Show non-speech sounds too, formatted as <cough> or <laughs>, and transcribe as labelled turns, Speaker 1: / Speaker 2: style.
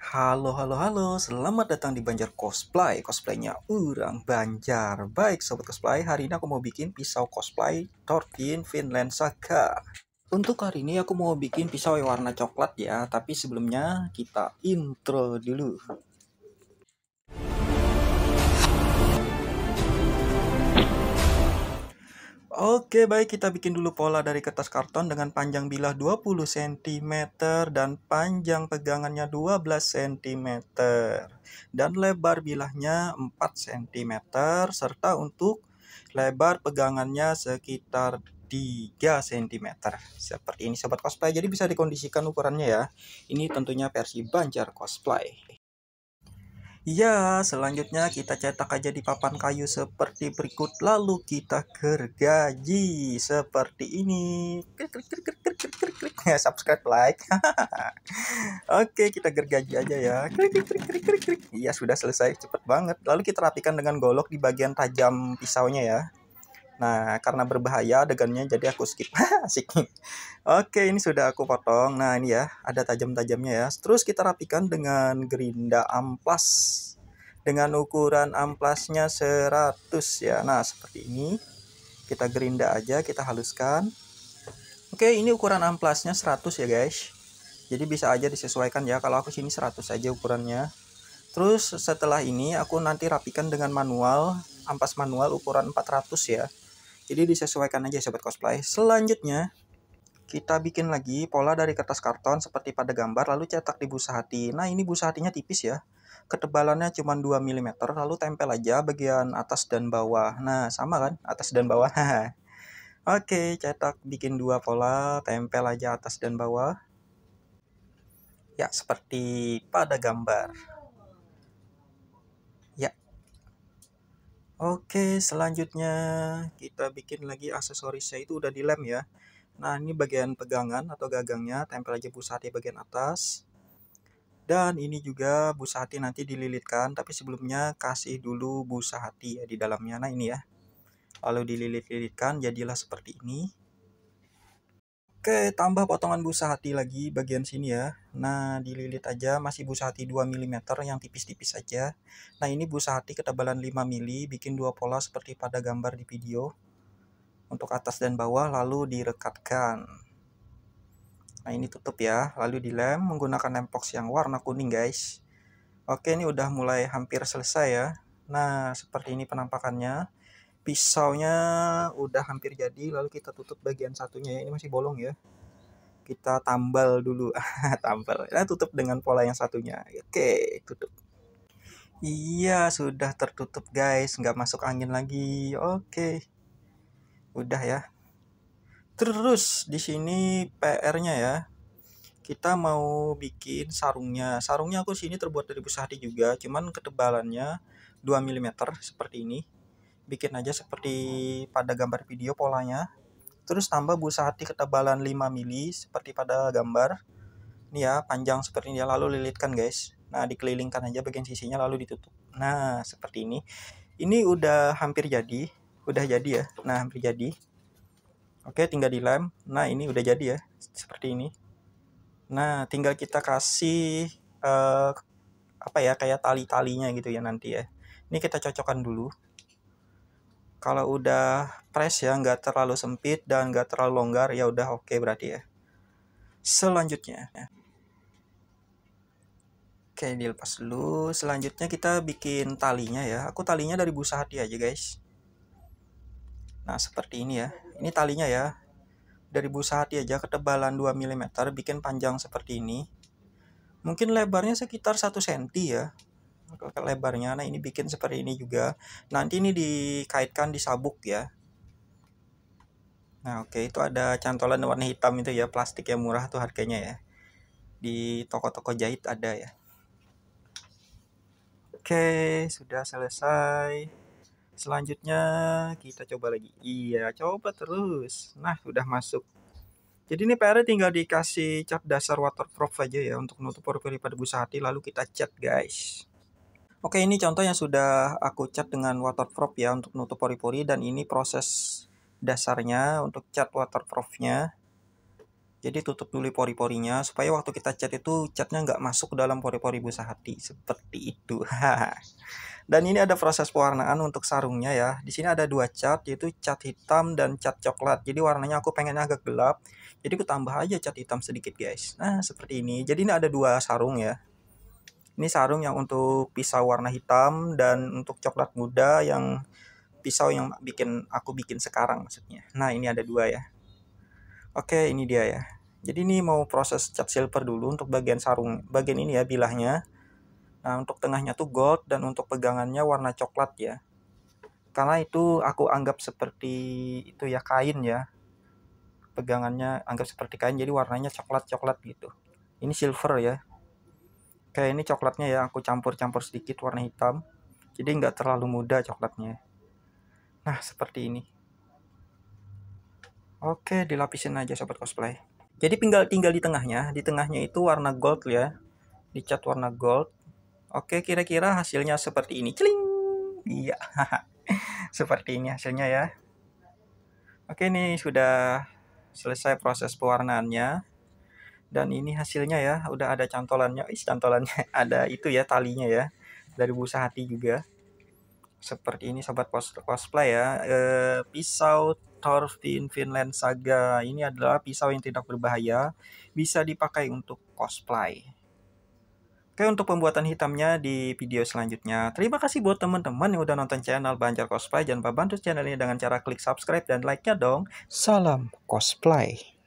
Speaker 1: Halo, halo, halo. Selamat datang di Banjar Cosplay. Cosplaynya orang Banjar. Baik, Sobat Cosplay. Hari ini aku mau bikin pisau cosplay Thorfinn Finland Saga. Untuk hari ini aku mau bikin pisau yang warna coklat ya. Tapi sebelumnya kita intro dulu. Oke, baik kita bikin dulu pola dari kertas karton dengan panjang bilah 20 cm dan panjang pegangannya 12 cm. Dan lebar bilahnya 4 cm serta untuk lebar pegangannya sekitar 3 cm. Seperti ini sobat cosplay. Jadi bisa dikondisikan ukurannya ya. Ini tentunya versi Banjar cosplay. Ya, selanjutnya kita cetak aja di papan kayu seperti berikut. Lalu kita gergaji seperti ini. Klik klik klik klik klik klik klik Ya, <laughs> subscribe, like. <laughs> Oke, kita gergaji aja ya. Klik klik klik klik klik klik. Iya, sudah selesai. Cepet banget. Lalu kita rapikan dengan golok di bagian tajam pisaunya ya. Nah, karena berbahaya adegannya jadi aku skip. <laughs> Asik. Oke, ini sudah aku potong. Nah, ini ya, ada tajam-tajamnya ya. Terus kita rapikan dengan gerinda amplas. Dengan ukuran amplasnya 100 ya. Nah, seperti ini. Kita gerinda aja, kita haluskan. Oke, ini ukuran amplasnya 100 ya, guys. Jadi bisa aja disesuaikan ya. Kalau aku sini 100 aja ukurannya. Terus setelah ini aku nanti rapikan dengan manual, ampas manual ukuran 400 ya jadi disesuaikan aja sobat cosplay. Selanjutnya, kita bikin lagi pola dari kertas karton seperti pada gambar lalu cetak di busa hati. Nah ini busa hatinya tipis ya. Ketebalannya cuma 2 mm lalu tempel aja bagian atas dan bawah. Nah sama kan atas dan bawah. <laughs> Oke cetak bikin dua pola tempel aja atas dan bawah. Ya seperti pada gambar. Oke, selanjutnya kita bikin lagi aksesorisnya itu udah dilem ya. Nah, ini bagian pegangan atau gagangnya, tempel aja busati bagian atas. Dan ini juga busa hati nanti dililitkan, tapi sebelumnya kasih dulu hati ya di dalamnya. Nah, ini ya. Lalu dililit-lilitkan jadilah seperti ini. Oke, tambah potongan busa hati lagi bagian sini ya. Nah, dililit aja masih busa hati 2 mm yang tipis-tipis aja. Nah, ini busa hati ketebalan 5 mm, bikin dua pola seperti pada gambar di video. Untuk atas dan bawah lalu direkatkan. Nah, ini tutup ya, lalu dilem menggunakan lem box yang warna kuning, guys. Oke, ini udah mulai hampir selesai ya. Nah, seperti ini penampakannya pisaunya udah hampir jadi lalu kita tutup bagian satunya ini masih bolong ya kita tambal dulu <laughs> tambal nah, tutup dengan pola yang satunya oke tutup iya sudah tertutup guys nggak masuk angin lagi oke udah ya terus di sini PR-nya ya kita mau bikin sarungnya sarungnya aku sini terbuat dari busa hati juga cuman ketebalannya 2 mm seperti ini bikin aja seperti pada gambar video polanya terus tambah busa hati ketebalan 5 mili seperti pada gambar ini ya panjang seperti ini lalu lilitkan guys nah dikelilingkan aja bagian sisinya lalu ditutup nah seperti ini ini udah hampir jadi udah jadi ya nah hampir jadi oke tinggal di lem nah ini udah jadi ya seperti ini nah tinggal kita kasih uh, apa ya kayak tali-talinya gitu ya nanti ya ini kita cocokkan dulu kalau udah press ya nggak terlalu sempit dan nggak terlalu longgar ya udah oke okay berarti ya selanjutnya ya. oke dilepas dulu selanjutnya kita bikin talinya ya aku talinya dari busa hati aja guys nah seperti ini ya ini talinya ya dari busa hati aja ketebalan 2 mm bikin panjang seperti ini mungkin lebarnya sekitar 1 cm ya lebarnya nah ini bikin seperti ini juga nanti ini dikaitkan di sabuk ya nah oke okay, itu ada cantolan warna hitam itu ya plastik yang murah tuh harganya ya di toko-toko jahit ada ya oke okay, sudah selesai selanjutnya kita coba lagi iya coba terus nah sudah masuk jadi ini PR tinggal dikasih cat dasar waterproof aja ya untuk nutup pori-pori pada busa hati lalu kita cat guys. Oke, ini contoh yang sudah aku cat dengan waterproof ya untuk nutup pori-pori dan ini proses dasarnya untuk cat waterproofnya. Jadi tutup dulu pori-porinya supaya waktu kita cat itu catnya nggak masuk ke dalam pori-pori busa hati seperti itu. <laughs> dan ini ada proses pewarnaan untuk sarungnya ya. Di sini ada dua cat yaitu cat hitam dan cat coklat. Jadi warnanya aku pengennya agak gelap. Jadi aku tambah aja cat hitam sedikit guys. Nah seperti ini. Jadi ini ada dua sarung ya ini sarung yang untuk pisau warna hitam dan untuk coklat muda yang pisau yang bikin aku bikin sekarang maksudnya. Nah, ini ada dua ya. Oke, ini dia ya. Jadi ini mau proses cat silver dulu untuk bagian sarung, bagian ini ya bilahnya. Nah, untuk tengahnya tuh gold dan untuk pegangannya warna coklat ya. Karena itu aku anggap seperti itu ya kain ya. Pegangannya anggap seperti kain jadi warnanya coklat-coklat gitu. Ini silver ya kayak ini coklatnya ya aku campur-campur sedikit warna hitam jadi nggak terlalu muda coklatnya nah seperti ini oke dilapisin aja sobat cosplay jadi tinggal tinggal di tengahnya di tengahnya itu warna gold ya dicat warna gold oke kira-kira hasilnya seperti ini celing iya <laughs> seperti ini hasilnya ya oke ini sudah selesai proses pewarnaannya dan ini hasilnya ya udah ada cantolannya is cantolannya <laughs> ada itu ya talinya ya dari busa hati juga seperti ini sobat pos cosplay ya e, pisau Thorfinn Finland Saga ini adalah pisau yang tidak berbahaya bisa dipakai untuk cosplay Oke untuk pembuatan hitamnya di video selanjutnya Terima kasih buat teman-teman yang udah nonton channel Banjar Cosplay Jangan lupa bantu channel ini dengan cara klik subscribe dan like-nya dong Salam cosplay